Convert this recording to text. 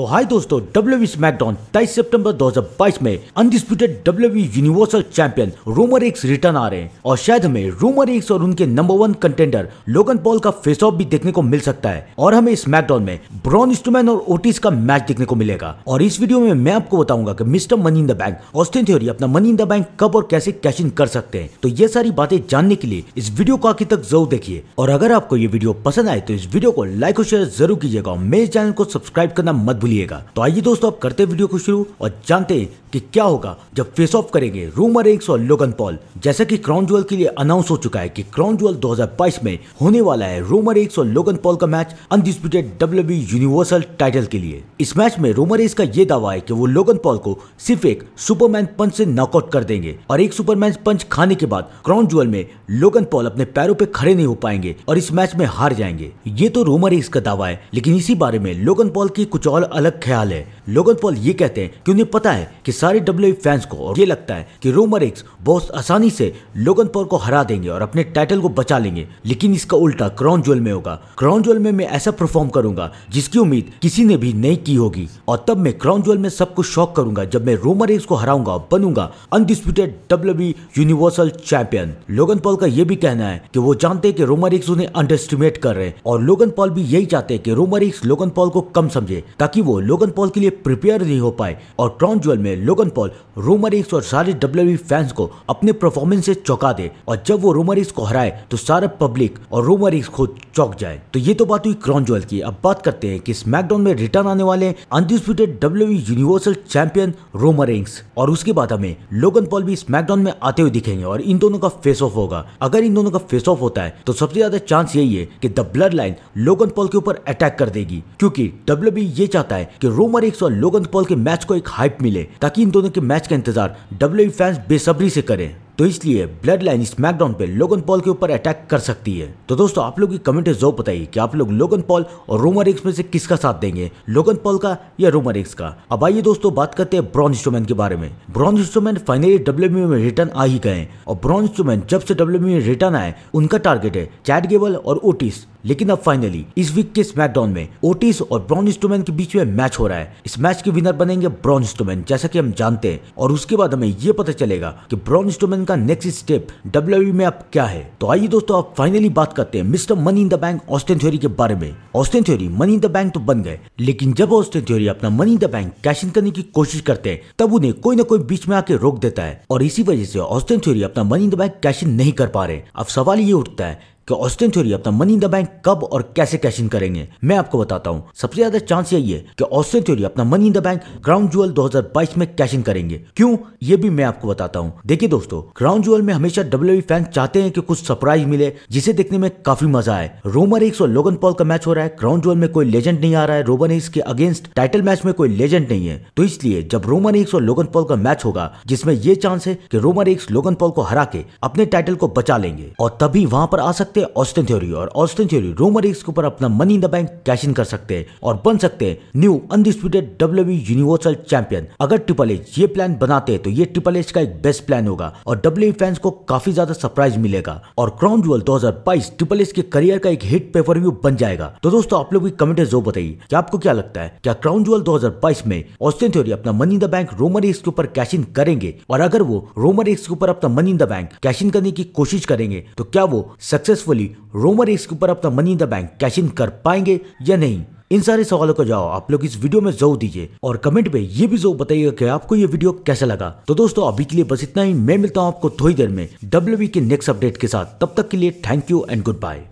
तो हाय दोस्तों W SmackDown तेईस सितंबर 2022 में undisputed W universal champion Roman Reigns return आ रहे हैं और शायद हमें रोमर एक्स और उनके number one contender Logan Paul का फेस ऑफ भी देखने को मिल सकता है और हमें स्मैकडाउन में ब्रॉन स्टूमैन और ओटिस का मैच देखने को मिलेगा और इस वीडियो में मैं आपको बताऊंगा की Mr money in the bank Austin Theory अपना मनी इन द बैंक कब और कैसे कैश इन कर सकते हैं तो ये सारी बातें जानने के लिए इस वीडियो को आखिर तक जरूर देखिए और अगर आपको ये वीडियो पसंद आए तो इस वीडियो को लाइक और शेयर जरूर कीजिएगा और मेरे चैनल को सब्सक्राइब करना मत भूलिए भूलिएगा तो आइए दोस्तों आप करते वीडियो को शुरू और जानते हैं कि क्या होगा जब फेस ऑफ करेंगे रूमर एक्स और लोगन पॉल जैसा कि क्राउन ज्वेल के लिए अनाउंस हो चुका है कि क्राउन ज्वेल 2022 में होने वाला है रोमर एक्स और लोगन पॉल का match undisputed W universal title के लिए इस मैच में रोमर एक्स का ये दावा है की वो लोगन पॉल को सिर्फ एक सुपरमैन पंच से नॉकआउट कर देंगे और एक सुपरमैन पंच खाने के बाद क्राउन ज्वेल में लोगन पॉल अपने पैरों पे खड़े नहीं हो पाएंगे और इस मैच में हार जाएंगे ये तो रोमर एक्स का दावा है लेकिन इसी बारे में लोगन पॉल की कुछ और अलग ख्याल है लोगन पॉल ये कहते हैं कि उन्हें पता है कि सारे डब्ल्यू फैंस को और ये लगता है कि रोमर एक्स बहुत आसानी से लोगन पॉल को हरा देंगे और अपने टाइटल को बचा लेंगे लेकिन इसका उल्टा क्राउन ज्वेल में होगा क्राउन ज्वेल में मैं ऐसा परफॉर्म करूंगा जिसकी उम्मीद किसी ने भी नहीं की होगी और तब मैं क्राउन ज्वेल में सबको शॉक करूंगा जब मैं रोमर एक्स को हराऊंगा और बनूंगा undisputed W universal champion Logan Paul का यह भी कहना है की वो जानते हैं कि रोमर एक्स उन्हें अंडर एस्टिमेट कर रहे हैं और लोगन पॉल भी यही चाहते हैं कि रोमर एक्स लोगन पॉल को कम समझे ताकि वो लोगन पॉल के लिए प्रिपेयर नहीं हो पाए और ट्रॉन ज्वेल में लोगन पॉल रोमर एक्स और सारे डब्ल्यू फैंस को अपने परफॉर्मेंस से चौंका दे और जब वो रोमर एक्स को हराए तो सारा पब्लिक और रोमर एक्स खुद चौक जाए तो ये तो बात हुई क्रॉन ज्वेल की अब बात करते हैं कि स्मैकडाउन में रिटर्न आने वाले undisputed W universal champion Roman x और उसके बाद हमें लोगन पॉल भी स्मैकडाउन में आते हुए दिखेंगे और इन दोनों का फेस ऑफ होगा अगर इन दोनों का फेस ऑफ होता है तो सबसे ज्यादा चांस यही है कि the bloodline Logan Paul के ऊपर अटैक कर देगी क्योंकि डब्ल्यू ये चाहता है कि रोमर एक्स फिलिप्स और लोगन पॉल के मैच को एक हाइप मिले ताकि इन दोनों के मैच का इंतजार डब्ल्यू फैंस e बेसब्री से करें तो इसलिए ब्लड लाइन स्मैकडाउन पे लोगन पॉल के ऊपर अटैक कर सकती है तो दोस्तों आप लोग की कमेंट में जरूर बताइए कि आप लोग लोगन पॉल और रोमर एक्स में से किसका साथ देंगे लोगन पॉल का या रोमर एक्स का अब आइए दोस्तों बात करते हैं ब्रॉन्ज स्टोमैन के बारे में ब्रॉन्ज स्टोमैन फाइनली डब्ल्यू में रिटर्न आ ही गए और ब्रॉन्ज स्टोमैन जब से डब्ल्यू e में रिटर्न आए उनका टारगेट है चैट गेबल और ओटिस लेकिन अब फाइनली इस वीक के स्मैकडाउन में ओटिस और ब्रॉन स्टोमैन के बीच में मैच हो रहा है इस मैच के विनर बनेंगे ब्रॉन स्टोमैन जैसा कि हम जानते हैं और उसके बाद हमें ये पता चलेगा कि ब्रॉन स्टोमैन का नेक्स्ट स्टेप डब्ल्यू में अब क्या है तो आइए दोस्तों अब फाइनली बात करते हैं Mr money in the bank Austin Theory के बारे में Austin Theory money in the bank तो बन गए लेकिन जब ऑस्टिन थ्योरी अपना money in the bank cash in करने की कोशिश करते हैं तब उन्हें कोई ना कोई बीच में आके रोक देता है और इसी वजह से ऑस्टिन थ्योरी अपना money in the bank cash in नहीं कर पा रहे अब सवाल ये उठता है कि ऑस्टिन थ्योरी अपना मनी इन द बैंक कब और कैसे कैश इन करेंगे मैं आपको बताता हूँ सबसे ज्यादा चांस यही है कि ऑस्टिन थ्योरी अपना money in the bank Crown Jewel 2022 में कैश इन करेंगे क्यों ये भी मैं आपको बताता हूँ देखिए दोस्तों ग्राउंड जुअल में हमेशा डब्ल्यू फैन e चाहते हैं कि कुछ सरप्राइज मिले जिसे देखने में काफी मजा आए रोमर एक और लोगन पॉल का मैच हो रहा है ग्राउंड जुअल में कोई लेजेंड नहीं आ रहा है रोमन एक्स के अगेंस्ट टाइटल मैच में कोई लेजेंड नहीं है तो इसलिए जब रोमन एक्स और लोगन पॉल का मैच होगा जिसमें ये चांस है कि रोमन एक्स लोगन पॉल को हरा के अपने टाइटल को बचा लेंगे और तभी वहां पर आ सकते सकते हैं ऑस्टिन थ्योरी और ऑस्टिन थ्योरी रोमर एक्स के ऊपर अपना money in the bank cash in कर सकते हैं और बन सकते हैं new undisputed W universal champion अगर ट्रिपल एच ये प्लान बनाते हैं तो ये ट्रिपल एच का एक बेस्ट प्लान होगा और डब्ल्यू फैंस को काफी ज्यादा सरप्राइज मिलेगा और क्राउन जुअल 2022 ट्रिपल एच के करियर का एक हिट पेपर व्यू बन जाएगा तो दोस्तों आप लोग भी कमेंट जो बताइए कि आपको क्या लगता है क्या क्राउन जुअल 2022 में ऑस्टिन थ्योरी अपना money in the bank Roman Reigns के ऊपर कैश इन करेंगे और अगर वो रोमर एक्स के ऊपर अपना money in the bank cash in करने की कोशिश करेंगे तो क्या वो सक्सेसफुल सक्सेसफुली रोमर रेस के ऊपर अपना money in the bank cash in कर पाएंगे या नहीं इन सारे सवालों का जवाब आप लोग इस वीडियो में जरूर दीजिए और कमेंट में ये भी जरूर बताइएगा कि आपको ये वीडियो कैसा लगा तो दोस्तों अभी के लिए बस इतना ही मैं मिलता हूँ आपको थोड़ी देर में डब्ल्यू के नेक्स्ट अपडेट के साथ तब तक के लिए thank you and good bye